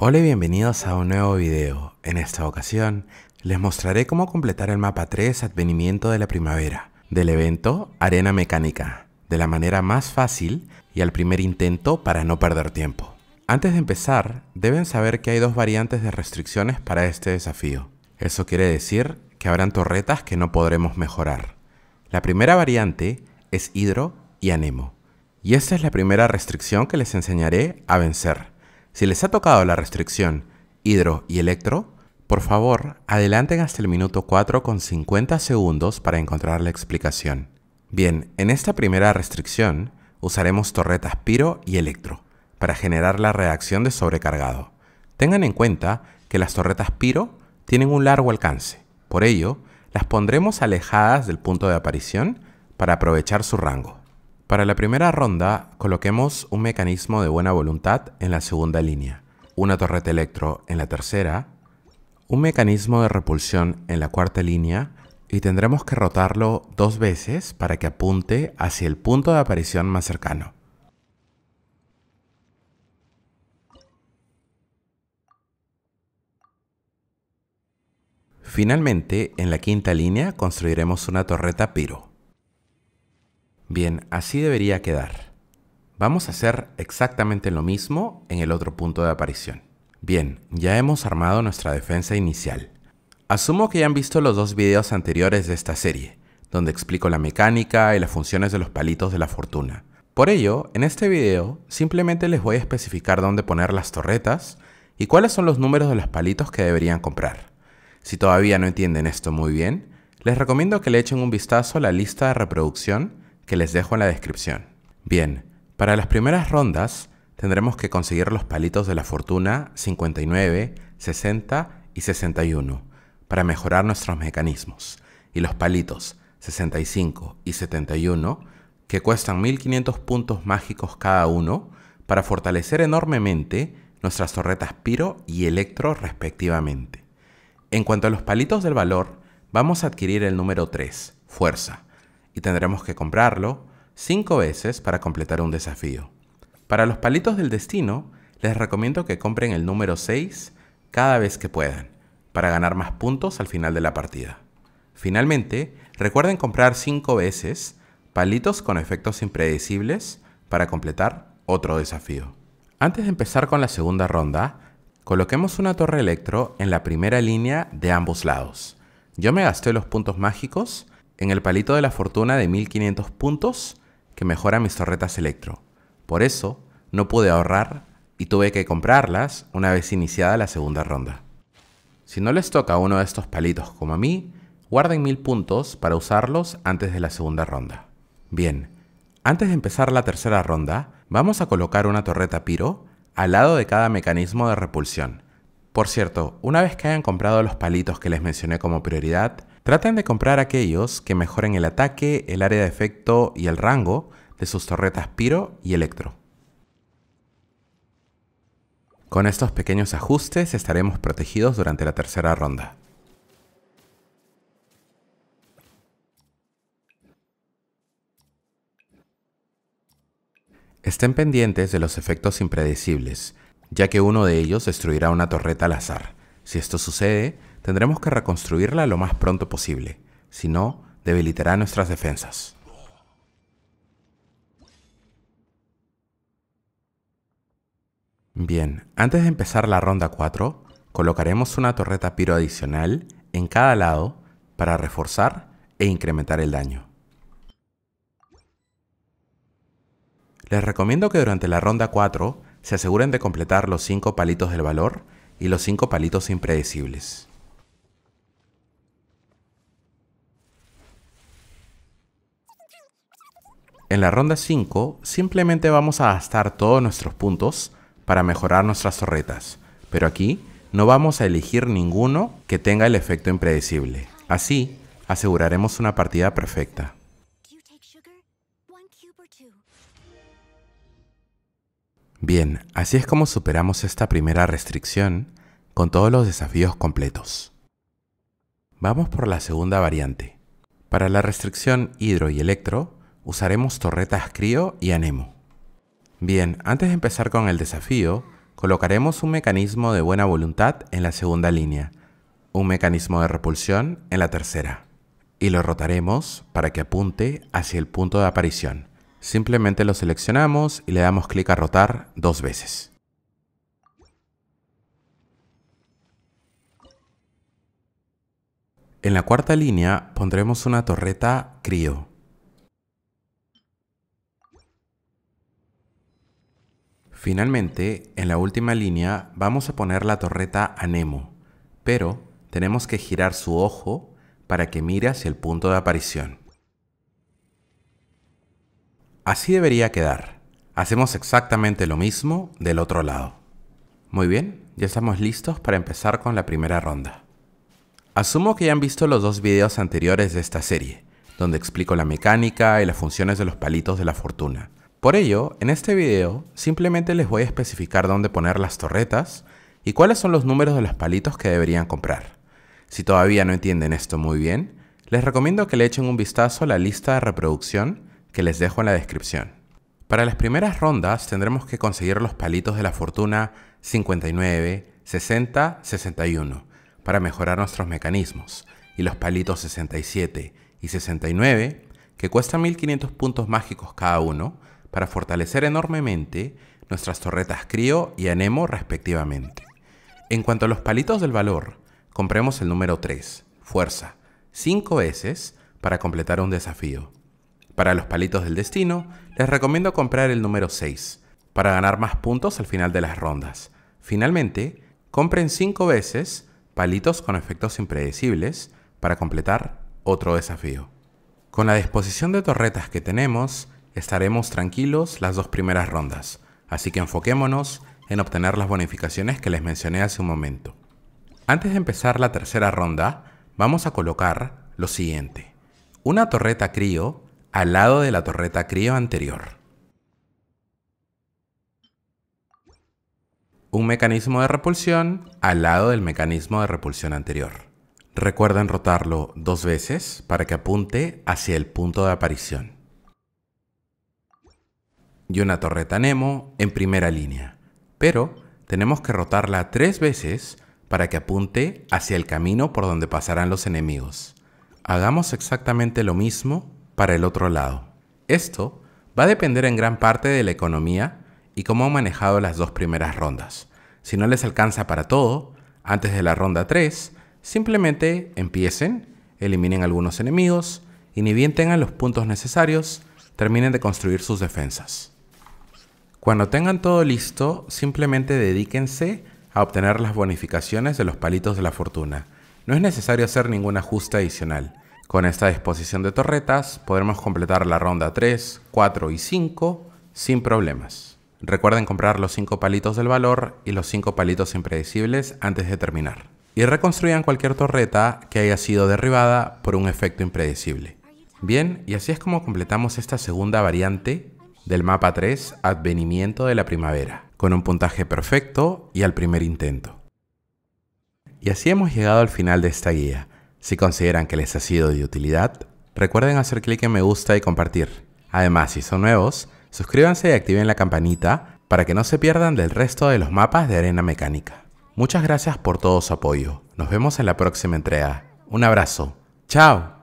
Hola y bienvenidos a un nuevo video. En esta ocasión les mostraré cómo completar el mapa 3 Advenimiento de la Primavera del evento Arena Mecánica de la manera más fácil y al primer intento para no perder tiempo. Antes de empezar, deben saber que hay dos variantes de restricciones para este desafío. Eso quiere decir que habrán torretas que no podremos mejorar. La primera variante es Hidro y Anemo. Y esta es la primera restricción que les enseñaré a vencer. Si les ha tocado la restricción hidro y electro, por favor, adelanten hasta el minuto 4 con 50 segundos para encontrar la explicación. Bien, en esta primera restricción usaremos torretas piro y electro para generar la reacción de sobrecargado. Tengan en cuenta que las torretas piro tienen un largo alcance, por ello, las pondremos alejadas del punto de aparición para aprovechar su rango. Para la primera ronda, coloquemos un mecanismo de buena voluntad en la segunda línea, una torreta electro en la tercera, un mecanismo de repulsión en la cuarta línea y tendremos que rotarlo dos veces para que apunte hacia el punto de aparición más cercano. Finalmente, en la quinta línea construiremos una torreta piro. Bien, así debería quedar. Vamos a hacer exactamente lo mismo en el otro punto de aparición. Bien, ya hemos armado nuestra defensa inicial. Asumo que ya han visto los dos videos anteriores de esta serie, donde explico la mecánica y las funciones de los palitos de la fortuna. Por ello, en este video simplemente les voy a especificar dónde poner las torretas y cuáles son los números de los palitos que deberían comprar. Si todavía no entienden esto muy bien, les recomiendo que le echen un vistazo a la lista de reproducción que les dejo en la descripción. Bien, para las primeras rondas tendremos que conseguir los palitos de la fortuna 59, 60 y 61 para mejorar nuestros mecanismos y los palitos 65 y 71 que cuestan 1500 puntos mágicos cada uno para fortalecer enormemente nuestras torretas Piro y Electro respectivamente. En cuanto a los palitos del valor, vamos a adquirir el número 3, Fuerza, y tendremos que comprarlo cinco veces para completar un desafío. Para los palitos del destino, les recomiendo que compren el número 6 cada vez que puedan, para ganar más puntos al final de la partida. Finalmente, recuerden comprar 5 veces palitos con efectos impredecibles para completar otro desafío. Antes de empezar con la segunda ronda, coloquemos una torre electro en la primera línea de ambos lados. Yo me gasté los puntos mágicos en el palito de la fortuna de 1500 puntos que mejora mis torretas electro. Por eso, no pude ahorrar y tuve que comprarlas una vez iniciada la segunda ronda. Si no les toca uno de estos palitos como a mí, guarden 1000 puntos para usarlos antes de la segunda ronda. Bien, antes de empezar la tercera ronda, vamos a colocar una torreta piro al lado de cada mecanismo de repulsión. Por cierto, una vez que hayan comprado los palitos que les mencioné como prioridad, Traten de comprar aquellos que mejoren el ataque, el área de efecto y el rango de sus torretas Piro y Electro. Con estos pequeños ajustes estaremos protegidos durante la tercera ronda. Estén pendientes de los efectos impredecibles, ya que uno de ellos destruirá una torreta al azar. Si esto sucede, tendremos que reconstruirla lo más pronto posible, si no, debilitará nuestras defensas. Bien, antes de empezar la ronda 4, colocaremos una torreta piro adicional en cada lado para reforzar e incrementar el daño. Les recomiendo que durante la ronda 4 se aseguren de completar los 5 palitos del valor y los 5 palitos impredecibles. En la ronda 5 simplemente vamos a gastar todos nuestros puntos para mejorar nuestras torretas, pero aquí no vamos a elegir ninguno que tenga el efecto impredecible. Así, aseguraremos una partida perfecta. Bien, así es como superamos esta primera restricción con todos los desafíos completos. Vamos por la segunda variante. Para la restricción hidro y electro, usaremos torretas CRIO y Anemo. Bien, antes de empezar con el desafío, colocaremos un mecanismo de buena voluntad en la segunda línea, un mecanismo de repulsión en la tercera, y lo rotaremos para que apunte hacia el punto de aparición. Simplemente lo seleccionamos y le damos clic a rotar dos veces. En la cuarta línea pondremos una torreta crío. Finalmente, en la última línea vamos a poner la torreta a Nemo, pero tenemos que girar su ojo para que mire hacia el punto de aparición. Así debería quedar. Hacemos exactamente lo mismo del otro lado. Muy bien, ya estamos listos para empezar con la primera ronda. Asumo que ya han visto los dos videos anteriores de esta serie, donde explico la mecánica y las funciones de los palitos de la fortuna. Por ello, en este video simplemente les voy a especificar dónde poner las torretas y cuáles son los números de los palitos que deberían comprar. Si todavía no entienden esto muy bien, les recomiendo que le echen un vistazo a la lista de reproducción que les dejo en la descripción. Para las primeras rondas tendremos que conseguir los palitos de la fortuna 59, 60, 61 para mejorar nuestros mecanismos y los palitos 67 y 69 que cuestan 1500 puntos mágicos cada uno para fortalecer enormemente nuestras torretas Crio y Anemo respectivamente. En cuanto a los palitos del valor, compremos el número 3, fuerza, 5 veces para completar un desafío. Para los palitos del destino, les recomiendo comprar el número 6, para ganar más puntos al final de las rondas. Finalmente, compren 5 veces palitos con efectos impredecibles para completar otro desafío. Con la disposición de torretas que tenemos, estaremos tranquilos las dos primeras rondas, así que enfoquémonos en obtener las bonificaciones que les mencioné hace un momento. Antes de empezar la tercera ronda, vamos a colocar lo siguiente. Una torreta crío al lado de la torreta crío anterior. Un mecanismo de repulsión al lado del mecanismo de repulsión anterior. Recuerden rotarlo dos veces para que apunte hacia el punto de aparición y una torreta Nemo en primera línea, pero tenemos que rotarla tres veces para que apunte hacia el camino por donde pasarán los enemigos. Hagamos exactamente lo mismo para el otro lado. Esto va a depender en gran parte de la economía y cómo han manejado las dos primeras rondas. Si no les alcanza para todo, antes de la ronda 3, simplemente empiecen, eliminen algunos enemigos, y ni bien tengan los puntos necesarios, terminen de construir sus defensas. Cuando tengan todo listo, simplemente dedíquense a obtener las bonificaciones de los palitos de la fortuna. No es necesario hacer ningún ajuste adicional. Con esta disposición de torretas podremos completar la ronda 3, 4 y 5 sin problemas. Recuerden comprar los 5 palitos del valor y los 5 palitos impredecibles antes de terminar. Y reconstruyan cualquier torreta que haya sido derribada por un efecto impredecible. Bien, y así es como completamos esta segunda variante del mapa 3 Advenimiento de la Primavera, con un puntaje perfecto y al primer intento. Y así hemos llegado al final de esta guía. Si consideran que les ha sido de utilidad, recuerden hacer clic en me gusta y compartir. Además, si son nuevos, suscríbanse y activen la campanita para que no se pierdan del resto de los mapas de arena mecánica. Muchas gracias por todo su apoyo. Nos vemos en la próxima entrega. Un abrazo. ¡Chao!